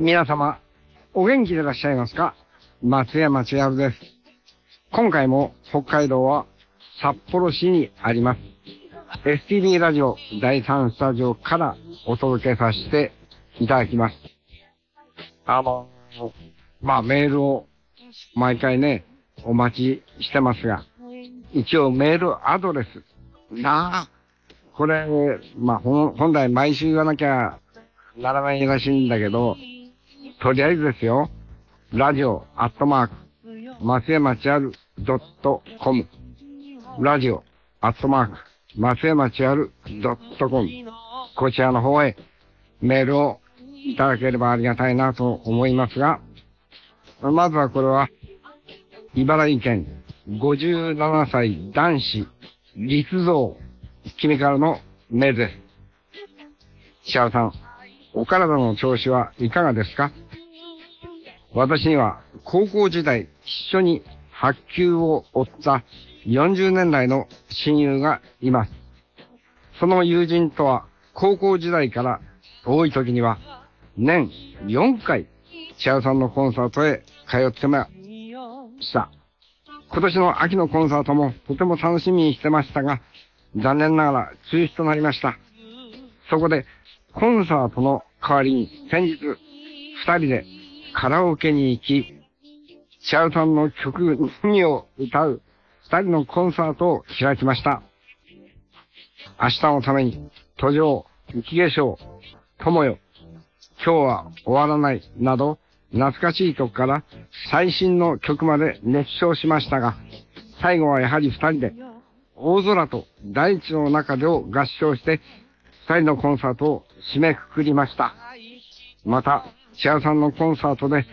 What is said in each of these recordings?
皆様、お元気でいらっしゃいますか松山千春です。今回も北海道は札幌市にあります。STB ラジオ第3スタジオからお届けさせていただきます。あの、まあメールを毎回ね、お待ちしてますが、一応メールアドレス。なあ、これ、まあ本来毎週言わなきゃならないらしいんだけど、とりあえずですよ、ラジオ、アットマーク、松山千春 .com。ラジオ、アットマーク、松山千春 .com。こちらの方へメールをいただければありがたいなと思いますが、まずはこれは、茨城県57歳男子、立造、君からのメールです。シャオさん、お体の調子はいかがですか私には高校時代一緒に発球を追った40年来の親友がいます。その友人とは高校時代から多い時には年4回、千春さんのコンサートへ通ってました。今年の秋のコンサートもとても楽しみにしてましたが、残念ながら中止となりました。そこで、コンサートの代わりに先日、二人でカラオケに行き、シャウさんの曲のみを歌う二人のコンサートを開きました。明日のために、途上、雪化粧、友よ、今日は終わらないなど、懐かしい曲から最新の曲まで熱唱しましたが、最後はやはり二人で、大空と大地の中でを合唱して、二人のコンサートを締めくくりました。また、シアさんのコンサートで、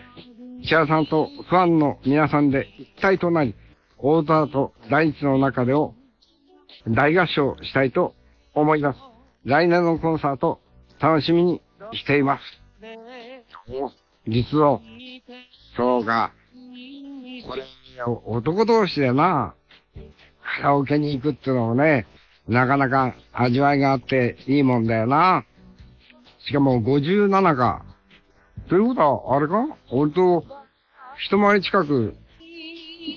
シアさんとファンの皆さんで一体となり、大空と大地の中でを大合唱したいと思います。来年のコンサート、楽しみにしています。実を、そうか。これ、男同士でな、カラオケに行くってのもね、なかなか味わいがあっていいもんだよな。しかも57か。ということは、あれか俺と、一回り近く、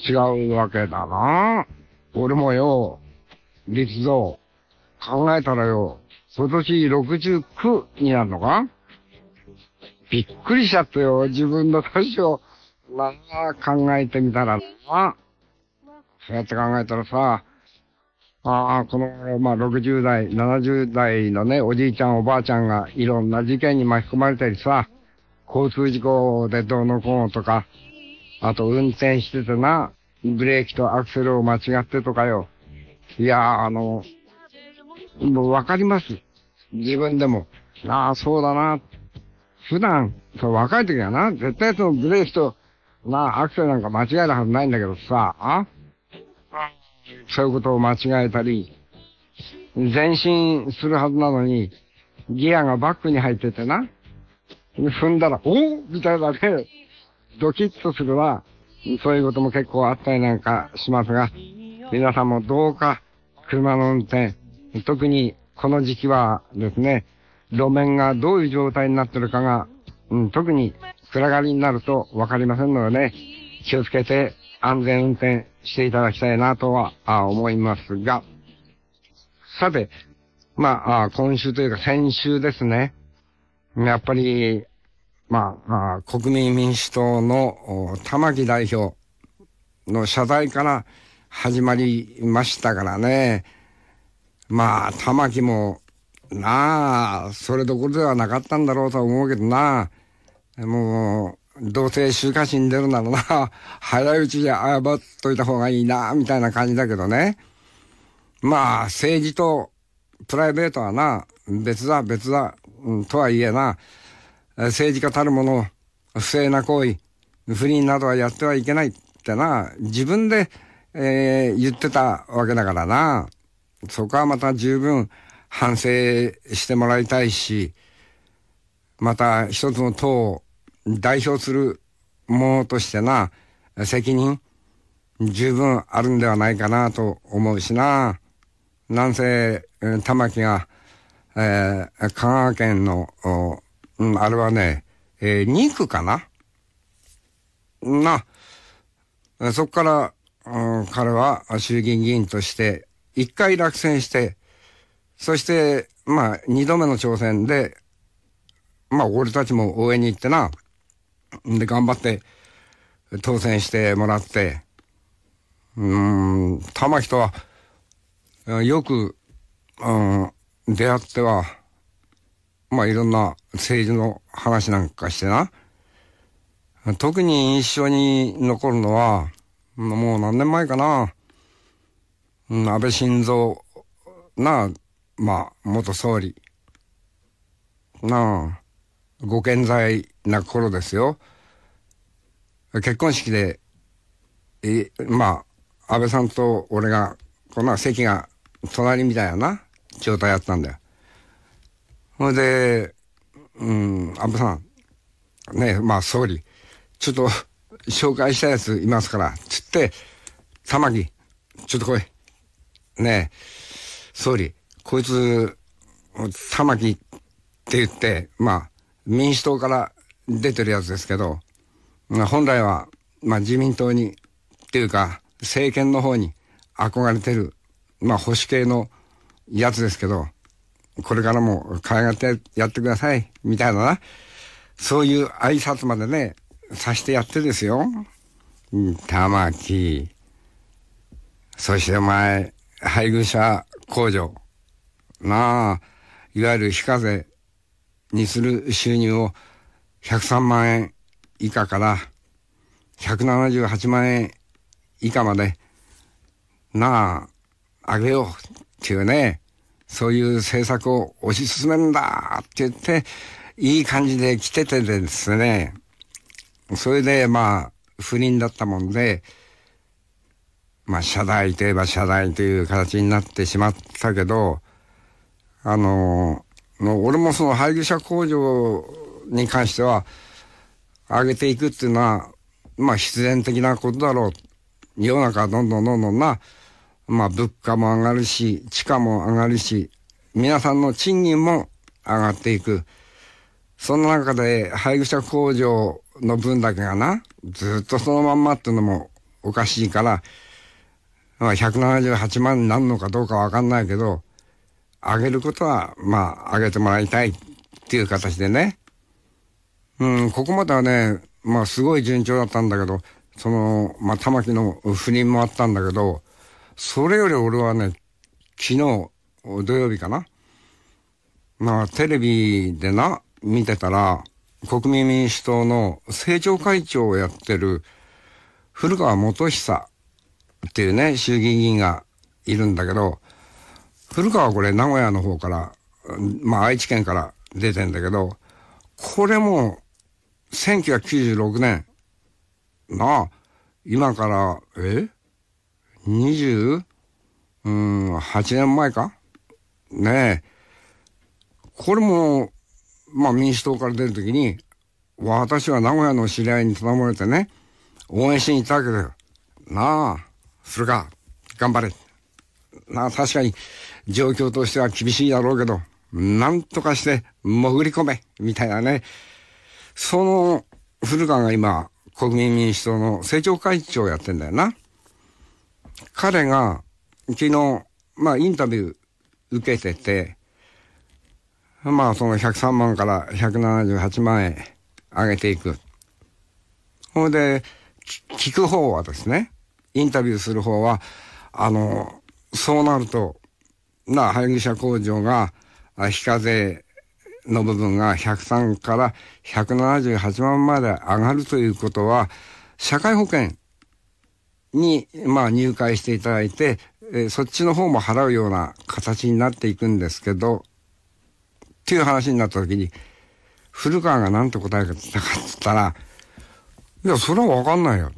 違うわけだな。俺もよ、立像、考えたらよ、今年69になるのかびっくりしちゃったよ、自分の年を。まあ、考えてみたらな。そうやって考えたらさ、ああ、この、まあ、60代、70代のね、おじいちゃん、おばあちゃんがいろんな事件に巻き込まれたりさ、交通事故でどうのこうのとか、あと運転しててな、ブレーキとアクセルを間違ってとかよ。いやあの、もうわかります。自分でも。ああ、そうだな。普段、そう若い時はな、絶対そのブレーキと、まあ、アクセルなんか間違えるはずないんだけどさ、あそういうことを間違えたり、前進するはずなのに、ギアがバックに入っててな、踏んだら、おみたいなね、ドキッとするわ。そういうことも結構あったりなんかしますが、皆さんもどうか車の運転、特にこの時期はですね、路面がどういう状態になってるかが、うん、特に暗がりになるとわかりませんのでね、気をつけて安全運転していただきたいなとは思いますが、さて、まあ、今週というか先週ですね、やっぱり、まあ、あ国民民主党の玉木代表の謝罪から始まりましたからね。まあ、玉木も、なあ、それどころではなかったんだろうと思うけどな、もう、どうせ週刊誌に出るならな、早いうちに謝っといた方がいいな、みたいな感じだけどね。まあ、政治とプライベートはな、別だ、別だ、うん、とはいえな、政治家たるもの、不正な行為、不倫などはやってはいけないってな、自分で、えー、言ってたわけだからな。そこはまた十分反省してもらいたいし、また一つの党を代表するものとしてな、責任、十分あるんではないかなと思うしな。なんせ、玉木がえー、香川県の、うん、あれはね、えー、2区かなな、そこから、うん、彼は衆議院議員として、一回落選して、そして、まあ、二度目の挑戦で、まあ、俺たちも応援に行ってな、で、頑張って、当選してもらって、うーん、玉木とは、よく、うん、出会っては、まあいろんな政治の話なんかしてな、特に印象に残るのは、もう何年前かな、安倍晋三な、まあ元総理、なあ、ご健在な頃ですよ。結婚式で、えまあ、安倍さんと俺が、こんな席が隣みたいやな。状態やったんだよ。ほいで、うん、安倍さん、ねまあ総理、ちょっと紹介したやついますから、つって、玉木、ちょっと来い。ねえ、総理、こいつ、玉木って言って、まあ、民主党から出てるやつですけど、まあ、本来は、まあ、自民党に、っていうか、政権の方に憧れてる、まあ、保守系のやつですけど、これからも可愛がってやってください、みたいなな。そういう挨拶までね、さしてやってですよ。玉木。そしてお前、配偶者控除。なあ、いわゆる非課税にする収入を103万円以下から178万円以下まで、なあ、あげようっていうね、そういう政策を推し進めるんだって言って、いい感じで来ててですね、それでまあ、不倫だったもんで、まあ、謝罪といえば謝罪という形になってしまったけど、あの、の俺もその配偶者控除に関しては、上げていくっていうのは、まあ必然的なことだろう。世の中どんどんどんどんな、まあ物価も上がるし、地価も上がるし、皆さんの賃金も上がっていく。その中で配偶者控除の分だけがな、ずっとそのまんまっていうのもおかしいから、まあ、178万になるのかどうかわかんないけど、上げることは、まあ、上げてもらいたいっていう形でね。うん、ここまではね、まあ、すごい順調だったんだけど、その、まあ、玉木の不倫もあったんだけど、それより俺はね、昨日、土曜日かな。まあ、テレビでな、見てたら、国民民主党の政調会長をやってる古川元久っていうね、衆議院議員がいるんだけど、古川はこれ名古屋の方から、まあ愛知県から出てんだけど、これも1996年、なあ、今から、え28年前かねえ。これも、まあ民主党から出るときに、私は名古屋の知り合いに頼まれてね、応援しに行ったわけだよ。なあ、するか、頑張れ。なあ、確かに、状況としては厳しいだろうけど、なんとかして潜り込め、みたいなね。その古川が今、国民民主党の政調会長やってんだよな。彼が昨日、まあインタビュー受けてて、まあその103万から178万円上げていく。ほんで、聞く方はですね、インタビューする方は、あの、そうなると、な、配偶者控除が、非課税の部分が103から178万まで上がるということは、社会保険に、まあ、入会していただいて、えそっちの方も払うような形になっていくんですけど、っていう話になった時に、古川が何て答えたかって言ったら、いや、それはわかんないよ。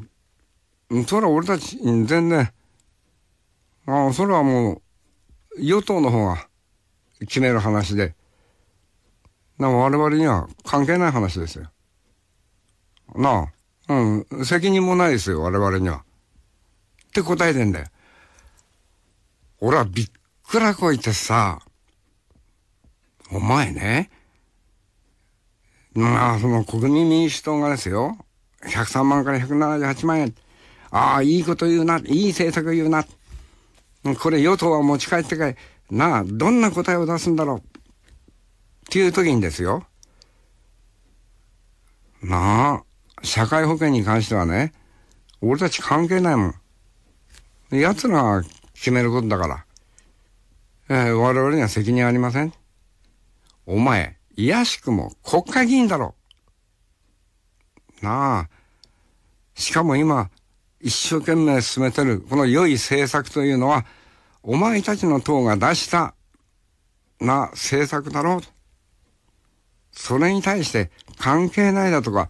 それは俺たち、全然、ああ、それはもう、与党の方が決める話で、な我々には関係ない話ですよ。なあ、うん、責任もないですよ、我々には。って答えてんだよ。俺はびっくらこいてさ、お前ね、まあ、その国民民主党がですよ、103万から178万円。ああ、いいこと言うな、いい政策言うな。これ与党は持ち帰ってかい。なあ、どんな答えを出すんだろう。っていう時にですよ。なあ、社会保険に関してはね、俺たち関係ないもん。奴らが決めることだから、えー、我々には責任ありません。お前、いやしくも国会議員だろ。なあ。しかも今、一生懸命進めてる、この良い政策というのは、お前たちの党が出した、な政策だろう。それに対して関係ないだとか、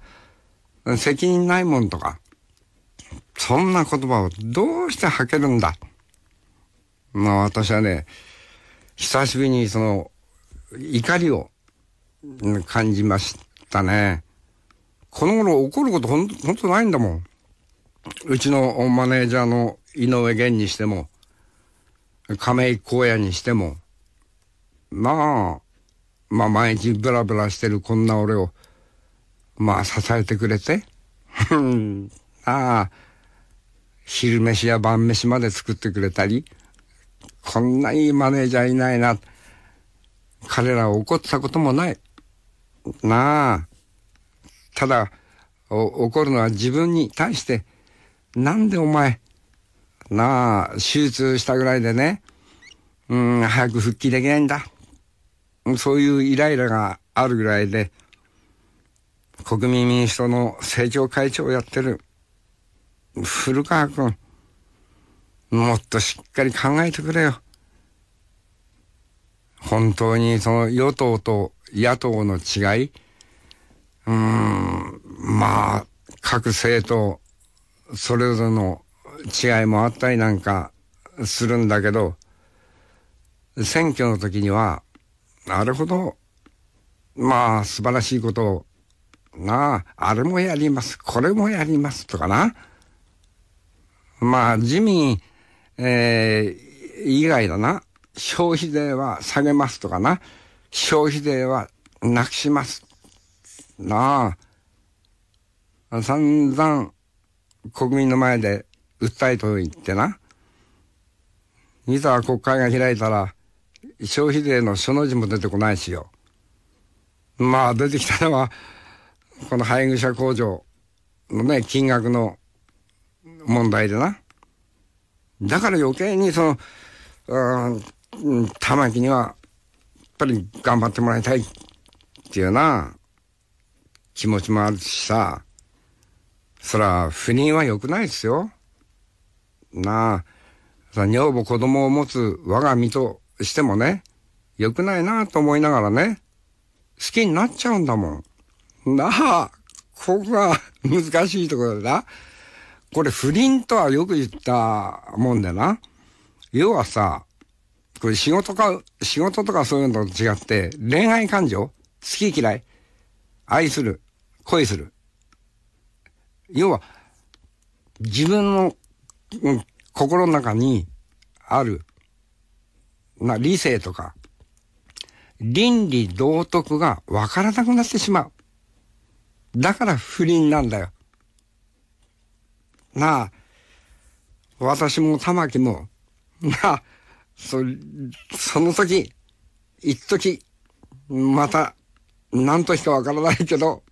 責任ないもんとか、そんな言葉をどうして吐けるんだ。まあ私はね、久しぶりにその怒りを感じましたね。この頃怒ることほんほんとないんだもん。うちのマネージャーの井上源にしても、亀井光也にしても、まあ、まあ毎日ブラブラしてるこんな俺を、まあ支えてくれて、ああ、昼飯や晩飯まで作ってくれたり、こんないいマネージャーいないな。彼らを怒ったこともない。なあ。ただ、怒るのは自分に対して、なんでお前、なあ、手術したぐらいでね、うん、早く復帰できないんだ。そういうイライラがあるぐらいで、国民民主党の政調会長をやってる古川君、もっとしっかり考えてくれよ。本当にその与党と野党の違い、うーん、まあ、各政党、それぞれの違いもあったりなんかするんだけど、選挙の時には、なるほど、まあ、素晴らしいことを、なあ、あれもやります、これもやりますとかな。まあ、自民、えー、以外だな、消費税は下げますとかな、消費税はなくします。なあ、散々国民の前で訴えといてな、いざ国会が開いたら、消費税の書の字も出てこないしよ。まあ、出てきたのは、この配偶者控除のね、金額の問題でな。だから余計にその、うん、玉木には、やっぱり頑張ってもらいたいっていうな、気持ちもあるしさ、そら、不妊は良くないですよ。なあ、女房子供を持つ我が身としてもね、良くないなと思いながらね、好きになっちゃうんだもん。なあ、ここが難しいところだ。これ不倫とはよく言ったもんでな。要はさ、これ仕事か、仕事とかそういうのと違って、恋愛感情好き嫌い愛する恋する要は、自分の、うん、心の中にある、な、理性とか、倫理道徳がわからなくなってしまう。だから不倫なんだよ。なあ、私も玉木も、なあ、そ、その時、一時、また、何としかわからないけど、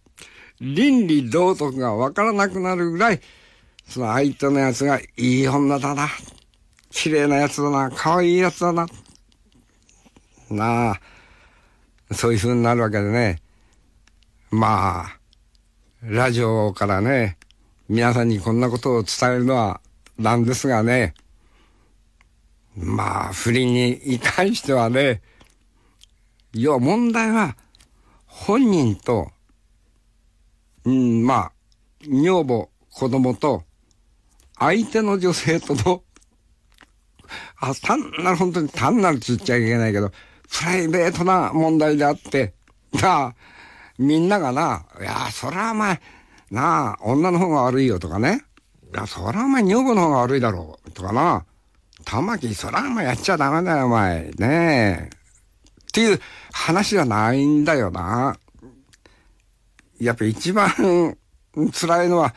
倫理道徳がわからなくなるぐらい、その相手のやつがいい女だな。綺麗なやつだな。可愛いやつだな。なあ、そういう風になるわけでね。まあ、ラジオからね、皆さんにこんなことを伝えるのはなんですがね、まあ、不倫に関してはね、要は問題は、本人と、うん、まあ、女房、子供と、相手の女性との、あ、単なる、本当に単なるつっちゃいけないけど、プライベートな問題であって、なあ、みんながな、いや、それはお前、なあ、女の方が悪いよとかね。いや、そらお前女房の方が悪いだろう。とかな。玉木、そらお前やっちゃダメだよ、お前。ねえ。っていう話じゃないんだよな。やっぱ一番辛いのは、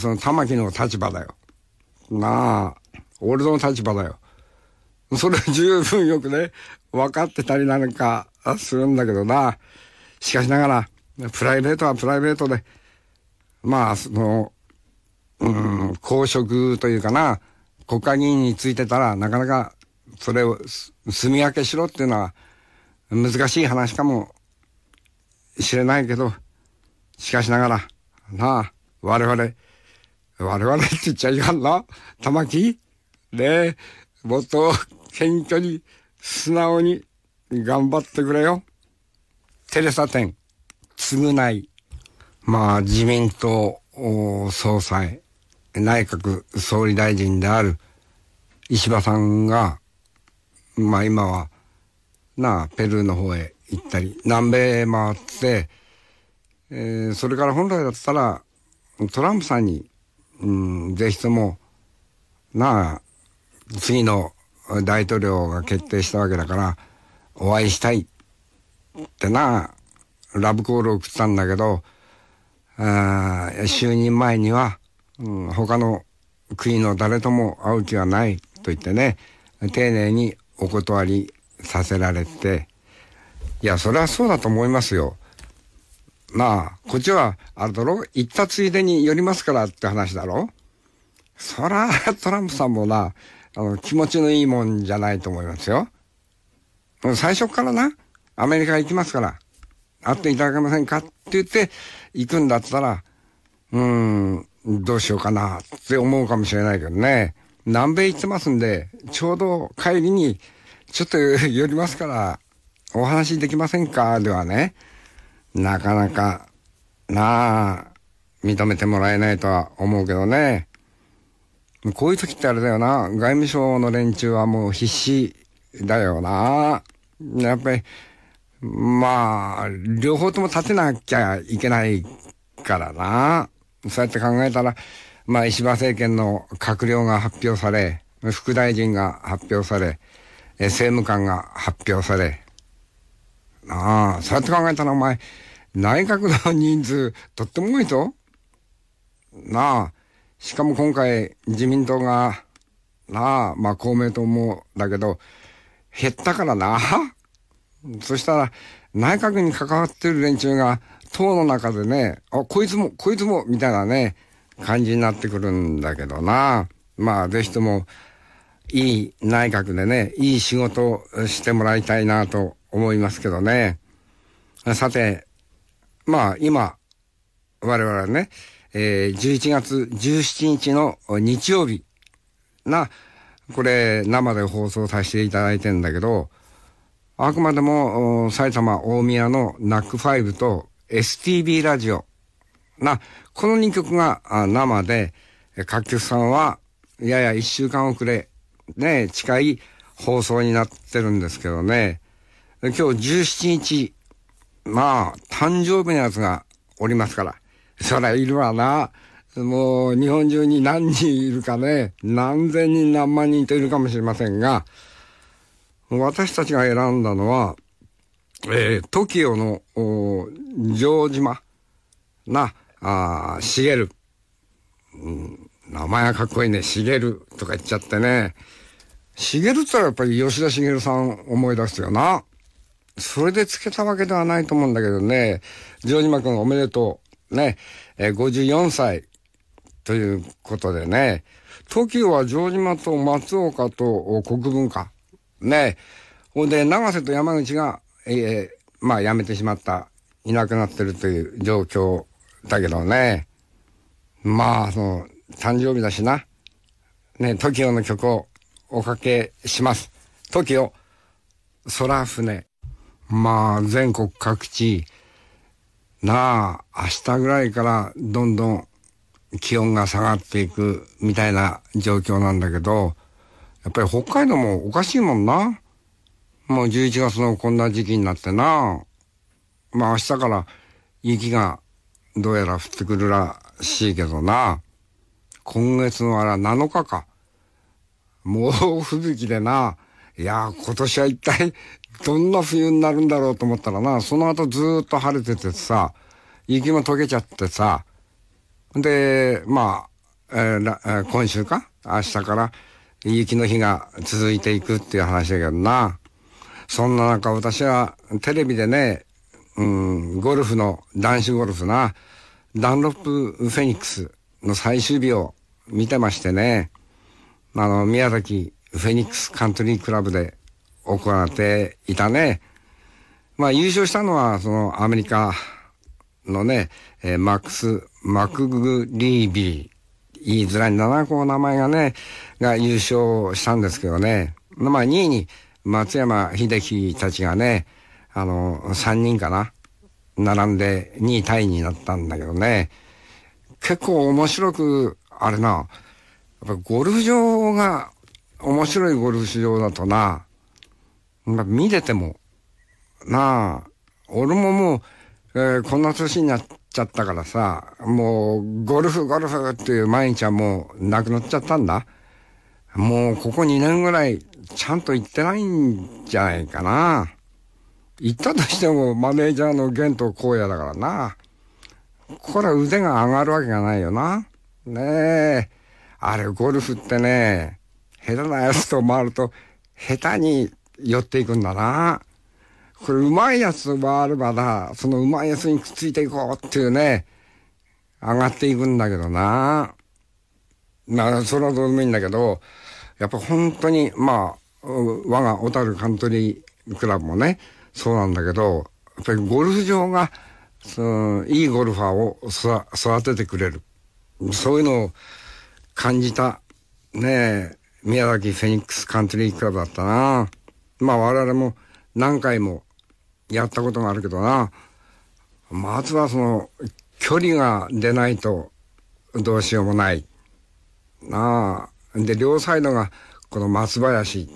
その玉木の立場だよ。なあ、俺の立場だよ。それ十分よくね、分かってたりなんかするんだけどな。しかしながら、プライベートはプライベートで、まあ、その、うん、公職というかな、国会議員についてたら、なかなか、それを、住み分けしろっていうのは、難しい話かもしれないけど、しかしながら、なあ、我々、我々って言っちゃいかんな、玉木ねもっと謙虚に、素直に頑張ってくれよ。テレサ店、償い。まあ、自民党総裁、内閣総理大臣である石破さんが、まあ今は、なあ、ペルーの方へ行ったり、南米へ回って、えー、それから本来だったら、トランプさんに、うん、ぜひとも、なあ、次の大統領が決定したわけだから、お会いしたいってなあ、ラブコールを送ったんだけど、あ就任前には、うん、他の国の誰とも会う気はないと言ってね、丁寧にお断りさせられて、いや、それはそうだと思いますよ。まあ、こっちは、あれだろ行ったついでに寄りますからって話だろそら、トランプさんもな、あの、気持ちのいいもんじゃないと思いますよ。最初からな、アメリカ行きますから。会っていただけませんかって言って、行くんだったら、うーん、どうしようかなって思うかもしれないけどね。南米行ってますんで、ちょうど帰りに、ちょっと寄りますから、お話できませんかではね、なかなか、なあ、認めてもらえないとは思うけどね。こういう時ってあれだよな、外務省の連中はもう必死だよな。やっぱり、まあ、両方とも立てなきゃいけないからな。そうやって考えたら、まあ、石破政権の閣僚が発表され、副大臣が発表され、え政務官が発表され。ああ、そうやって考えたらお前、内閣の人数、とっても多いぞ。なあ、しかも今回、自民党が、なあ、まあ公明党もだけど、減ったからな。そしたら、内閣に関わってる連中が、党の中でね、あ、こいつも、こいつも、みたいなね、感じになってくるんだけどな。まあ、ぜひとも、いい内閣でね、いい仕事をしてもらいたいなと思いますけどね。さて、まあ、今、我々ね、えー、11月17日の日曜日な、これ、生で放送させていただいてんだけど、あくまでも埼玉大宮の NAC5 と STB ラジオな、この2曲が生で、各局さんはやや1週間遅れ、ね、近い放送になってるんですけどね、今日17日、まあ、誕生日のやつがおりますから、そりゃいるわな。もう日本中に何人いるかね、何千人何万人といるかもしれませんが、私たちが選んだのは、えー、トキオの、お城島な、あしげる。うん、名前はかっこいいね。しげるとか言っちゃってね。しげるって言ったらやっぱり吉田茂さん思い出すよな。それでつけたわけではないと思うんだけどね。城島君おめでとう。ね。えー、54歳。ということでね。東 o は城島と松岡と国分化。ねほんで、長瀬と山口が、ええー、まあ辞めてしまった、いなくなってるという状況だけどね。まあ、その、誕生日だしな。ね、TOKIO の曲をおかけします。TOKIO、空船。まあ、全国各地、なあ、明日ぐらいからどんどん気温が下がっていくみたいな状況なんだけど、やっぱり北海道もおかしいもんな。もう11月のこんな時期になってな。まあ明日から雪がどうやら降ってくるらしいけどな。今月のあら7日か。もう吹雪でな。いや今年は一体どんな冬になるんだろうと思ったらな、その後ずーっと晴れててさ、雪も溶けちゃってさ。で、まあ、えー、今週か明日から雪の日が続いていくっていう話だけどな。そんな中、私はテレビでね、うん、ゴルフの、男子ゴルフな、ダンロップフェニックスの最終日を見てましてね、あの、宮崎フェニックスカントリークラブで行っていたね。まあ、優勝したのは、その、アメリカのね、えー、マックス・マクグリービー。言いづらいんだな、こう名前がね、が優勝したんですけどね。まあ2位に松山秀樹たちがね、あの、3人かな、並んで2位タイになったんだけどね。結構面白く、あれな、やっぱゴルフ場が、面白いゴルフ場だとな、ま見てても、なあ、俺ももう、えー、こんな年になっちゃったからさ、もう、ゴルフ、ゴルフっていう毎日はもう、なくなっちゃったんだ。もう、ここ2年ぐらい、ちゃんと行ってないんじゃないかな。行ったとしても、マネージャーの玄東荒野だからな。これは腕が上がるわけがないよな。ねえ。あれ、ゴルフってね、下手なやつと回ると、下手に寄っていくんだな。これうまいやつはあればな、そのうまいやつにくっついていこうっていうね、上がっていくんだけどな。まあ、それはどうでもいいんだけど、やっぱ本当に、まあ、我が小樽カントリークラブもね、そうなんだけど、やっぱりゴルフ場が、そのいいゴルファーを育ててくれる。そういうのを感じた、ねえ、宮崎フェニックスカントリークラブだったな。まあ我々も何回もやったことがあるけどな、まずはその、距離が出ないとどうしようもない。なあ。で、両サイドがこの松林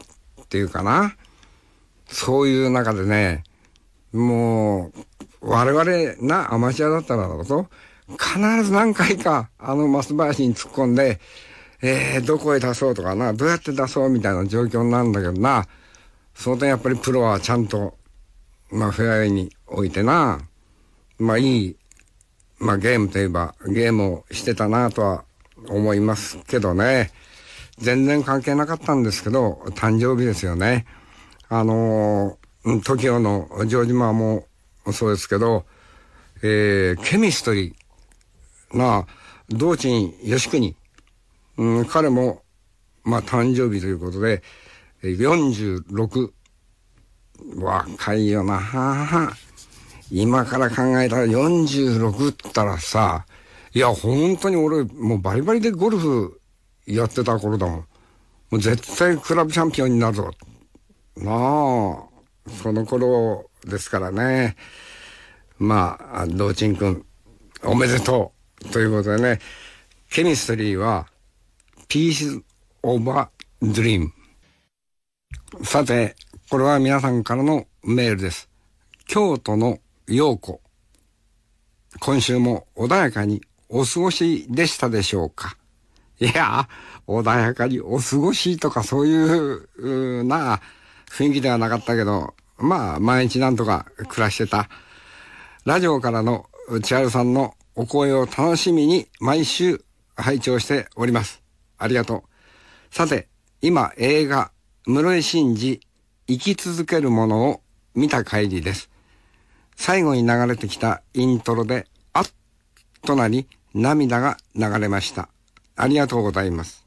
っていうかな。そういう中でね、もう、我々な、アマチュアだったらだと、必ず何回か、あの松林に突っ込んで、えー、どこへ出そうとかな、どうやって出そうみたいな状況になるんだけどな、その点やっぱりプロはちゃんとまあフェアウェイにおいてな、まあいい、まあゲームといえばゲームをしてたなとは思いますけどね。全然関係なかったんですけど、誕生日ですよね。あのー、t o のジョージマーもそうですけど、えー、ケミストリーあ、道珍吉国、うん、彼も、まあ誕生日ということで、46若いよな。今から考えたら46ったらさ、いや、本当に俺、もうバリバリでゴルフやってた頃だもん。もう絶対クラブチャンピオンになるぞ。なあ、その頃ですからね。まあ、道珍君、おめでとう。ということでね、ケミストリーは、ピースオーバードリーム。さて、これは皆さんからのメールです。京都の陽子。今週も穏やかにお過ごしでしたでしょうかいや、穏やかにお過ごしとかそういううな雰囲気ではなかったけど、まあ、毎日なんとか暮らしてた。ラジオからの千春さんのお声を楽しみに毎週拝聴しております。ありがとう。さて、今映画、室井真二生き続けるものを見た帰りです。最後に流れてきたイントロで、あっとなり涙が流れました。ありがとうございます。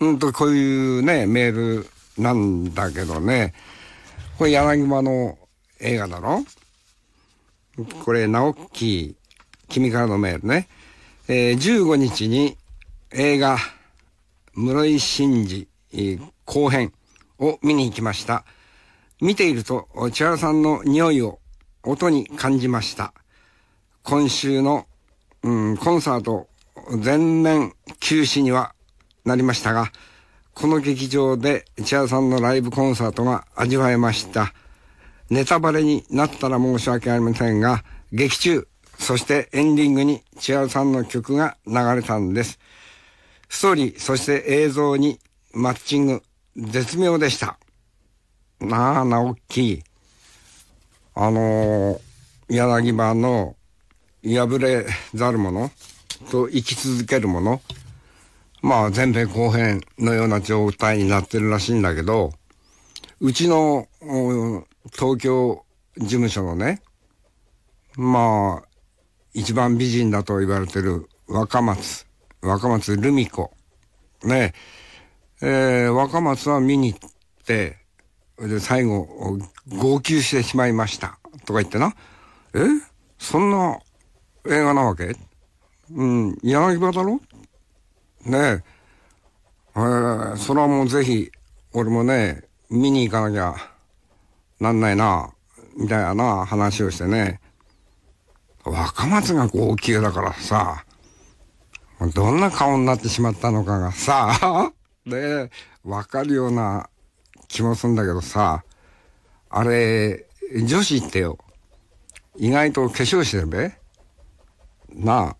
うんと、こういうね、メールなんだけどね、これ柳間の映画だろこれ、直木、君からのメールね。えー、15日に映画、室井真二後編。を見に行きました。見ていると千原さんの匂いを音に感じました。今週の、うん、コンサート全面休止にはなりましたが、この劇場で千原さんのライブコンサートが味わえました。ネタバレになったら申し訳ありませんが、劇中、そしてエンディングに千原さんの曲が流れたんです。ストーリー、そして映像にマッチング絶妙でした。なあなおっきい。あのー、柳葉の破れざる者と生き続ける者。まあ前編後編のような状態になってるらしいんだけど、うちの、東京事務所のね、まあ、一番美人だと言われてる若松、若松ルミ子。ね、えー、若松は見に行って、で、最後、号泣してしまいました。とか言ってな。えそんな映画なわけうん、柳葉だろねえ。えー、それはもうぜひ、俺もね、見に行かなきゃなんないな、みたいな話をしてね。若松が号泣だからさ、どんな顔になってしまったのかがさ、で、わかるような気もするんだけどさ、あれ、女子ってよ、意外と化粧してるべな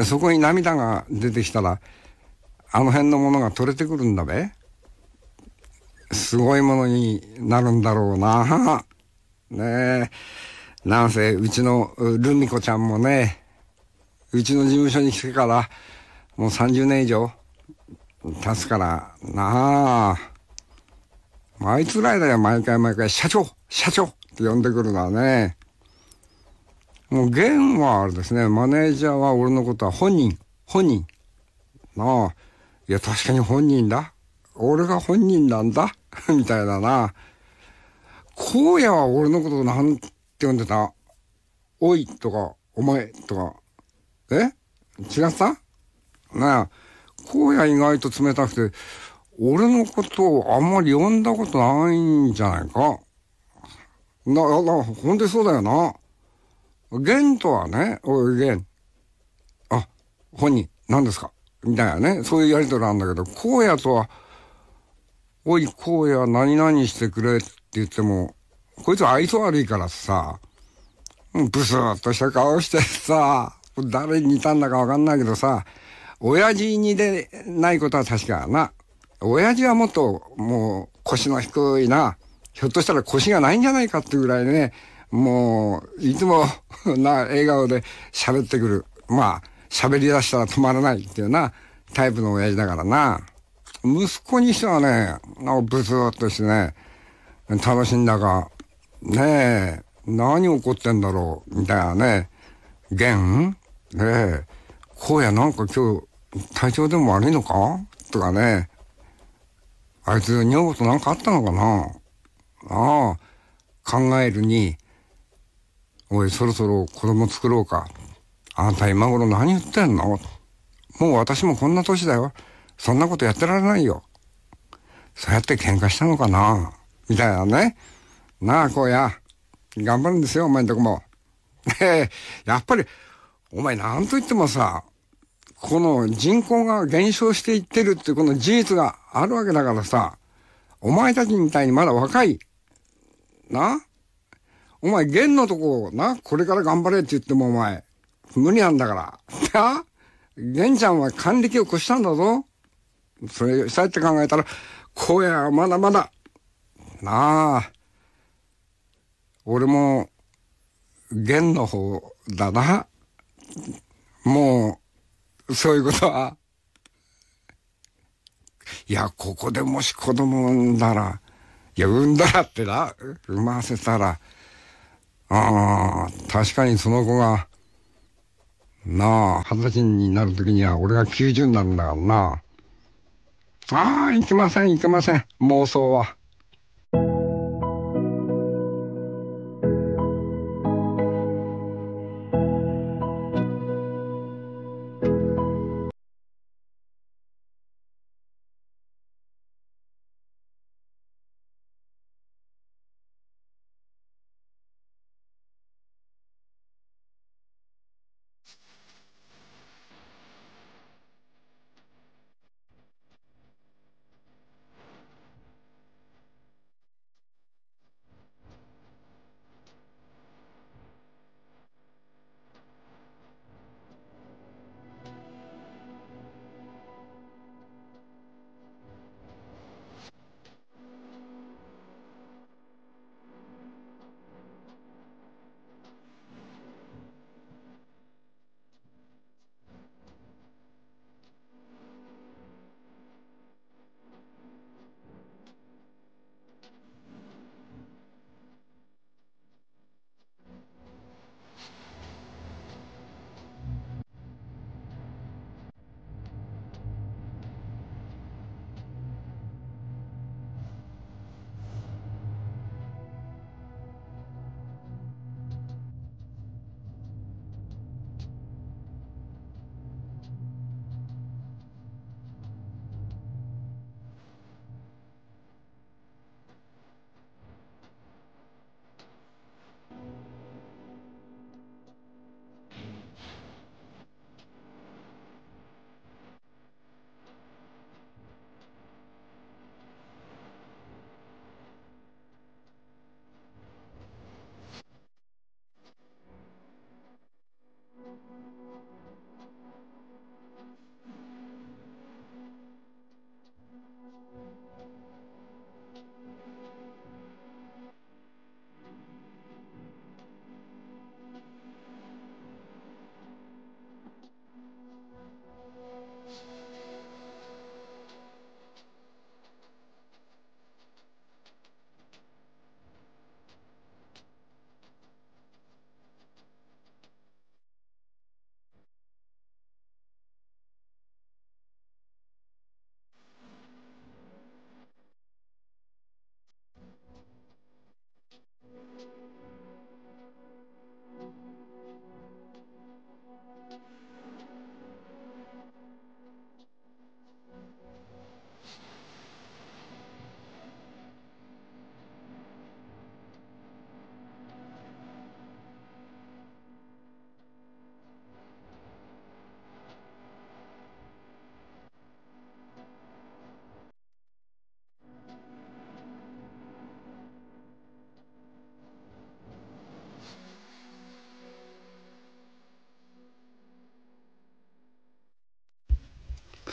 あ。そこに涙が出てきたら、あの辺のものが取れてくるんだべ。すごいものになるんだろうな。ねえ。なんせ、うちのルミ子ちゃんもね、うちの事務所に来てから、もう30年以上、立つからなあ。あいつらだよ、毎回毎回、社長社長って呼んでくるのはね。もう、ゲンはあれですね、マネージャーは俺のことは本人、本人。なあ、いや、確かに本人だ。俺が本人なんだ。みたいだな。荒野は俺のことなんて呼んでたおいとか、お前とか。え違ったなあ。荒野意外と冷たくて、俺のことをあんまり呼んだことないんじゃないか。な、な、ほんでそうだよな。ンとはね、おい、ン。あ、本人、何ですかみたいなね。そういうやりとりなんだけど、荒野とは、おい、荒野、何々してくれって言っても、こいつは愛想悪いからさ、ブスーっとした顔してさ、誰に似たんだかわかんないけどさ、親父にでないことは確かな。親父はもっと、もう、腰の低いな。ひょっとしたら腰がないんじゃないかってぐらいね、もう、いつもな、笑顔で喋ってくる。まあ、喋り出したら止まらないっていうな、タイプの親父だからな。息子にしてはね、なんかブスーっとしてね、楽しんだか、ねえ、何怒ってんだろう、みたいなね。ンねえ、こうやなんか今日、体調でも悪いのかとかね、あいつ女房と何かあったのかなああ、考えるに、おい、そろそろ子供作ろうか。あんた今頃何言ってんのもう私もこんな歳だよ。そんなことやってられないよ。そうやって喧嘩したのかなみたいなね。なあ、こうや。頑張るんですよ、お前んとこも。え、やっぱり、お前なんと言ってもさ、この人口が減少していってるってこの事実があるわけだからさ、お前たちみたいにまだ若い、なお前、元のとこをな、これから頑張れって言ってもお前、無理なんだから。な元ちゃんは還暦を越したんだぞ。それ、そうやって考えたら、荒野はまだまだ、なあ、俺も、元の方だな。もう、そういうことは。いや、ここでもし子供産んだら、いや、産んだらってな、産ませたら、ああ、確かにその子が、なあ、二十歳になる時には俺が90になるんだからな。ああ、いけません、いけません、妄想は。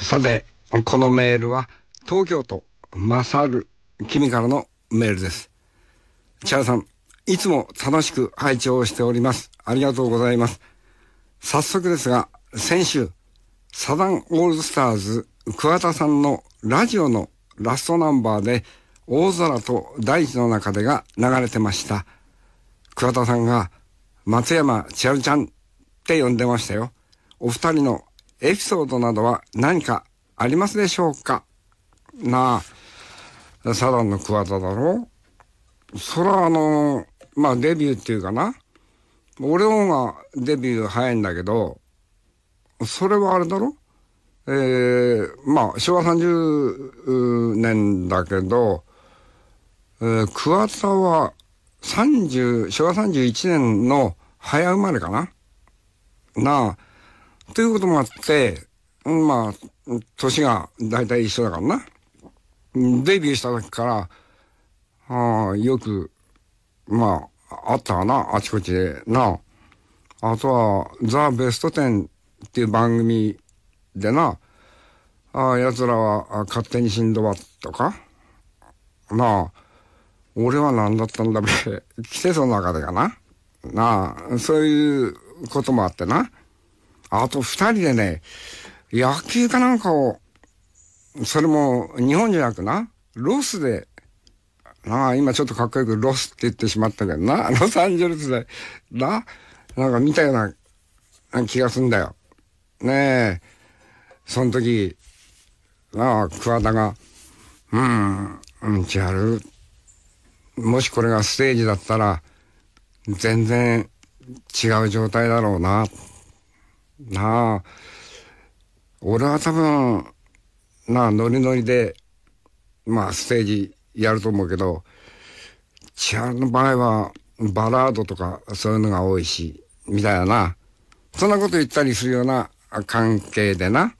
さて、このメールは、東京都、まさる、君からのメールです。チャさん、いつも楽しく拝聴しております。ありがとうございます。早速ですが、先週、サザンオールスターズ、桑田さんのラジオのラストナンバーで、大空と大地の中でが流れてました。桑田さんが、松山千春ちゃんって呼んでましたよ。お二人のエピソードなどは何かありますでしょうかなあ、サランの桑田だろそらあの、まあデビューっていうかな。俺の方がデビュー早いんだけど、それはあれだろえー、まあ昭和30年だけど、えー、桑田は30、昭和31年の早生まれかななあ、ということもあって、まあ、年が大体一緒だからな。デビューした時から、ああ、よく、まあ、あったかな、あちこちでな。あとは、ザ・ベスト10っていう番組でな、ああ、奴らは勝手に死んどばとか、なあ、俺は何だったんだべ、季節の中でかな。なあ、そういうこともあってな。あと二人でね、野球かなんかを、それも日本じゃなくな、ロスで、なあ、今ちょっとかっこよくロスって言ってしまったけどな、ロサンゼルスで、な、なんか見たような気がすんだよ。ねえ、その時、なあ、桑田が、うん、うん、ちはる。もしこれがステージだったら、全然違う状態だろうな、なあ俺は多分なあノリノリでまあステージやると思うけど千春の場合はバラードとかそういうのが多いしみたいなそんなこと言ったりするような関係でな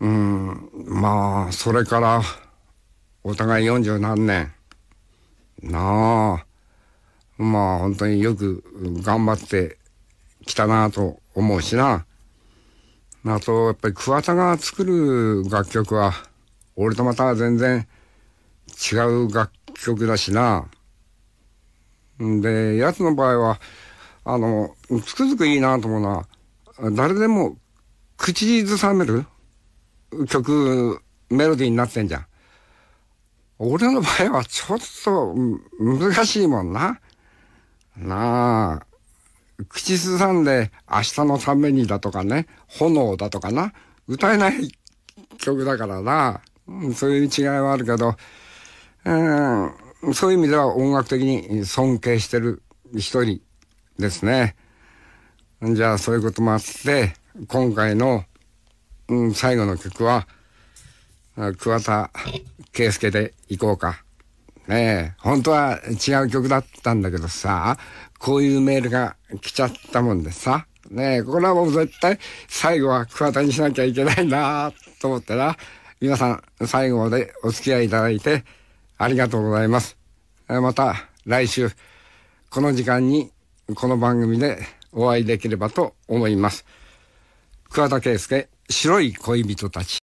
うんまあそれからお互い四十何年なあまあ本当によく頑張ってきたなと思うしな。あと、やっぱり桑田が作る楽曲は、俺とまた全然違う楽曲だしな。んで、やつの場合は、あの、つくづくいいなと思うのは、誰でも口ずさめる曲、メロディーになってんじゃん。俺の場合はちょっと難しいもんな。なあ。口ずさんで明日のためにだとかね、炎だとかな、歌えない曲だからな、そういう違いはあるけど、うん、そういう意味では音楽的に尊敬してる一人ですね。じゃあそういうこともあって、今回の、うん、最後の曲は、桑田佳祐で行こうか。ねえ、本当は違う曲だったんだけどさ、こういうメールが来ちゃったもんでさ。ねえ、これはもう絶対最後は桑田にしなきゃいけないなと思ったら、皆さん最後までお付き合いいただいてありがとうございます。また来週、この時間にこの番組でお会いできればと思います。桑田圭介、白い恋人たち。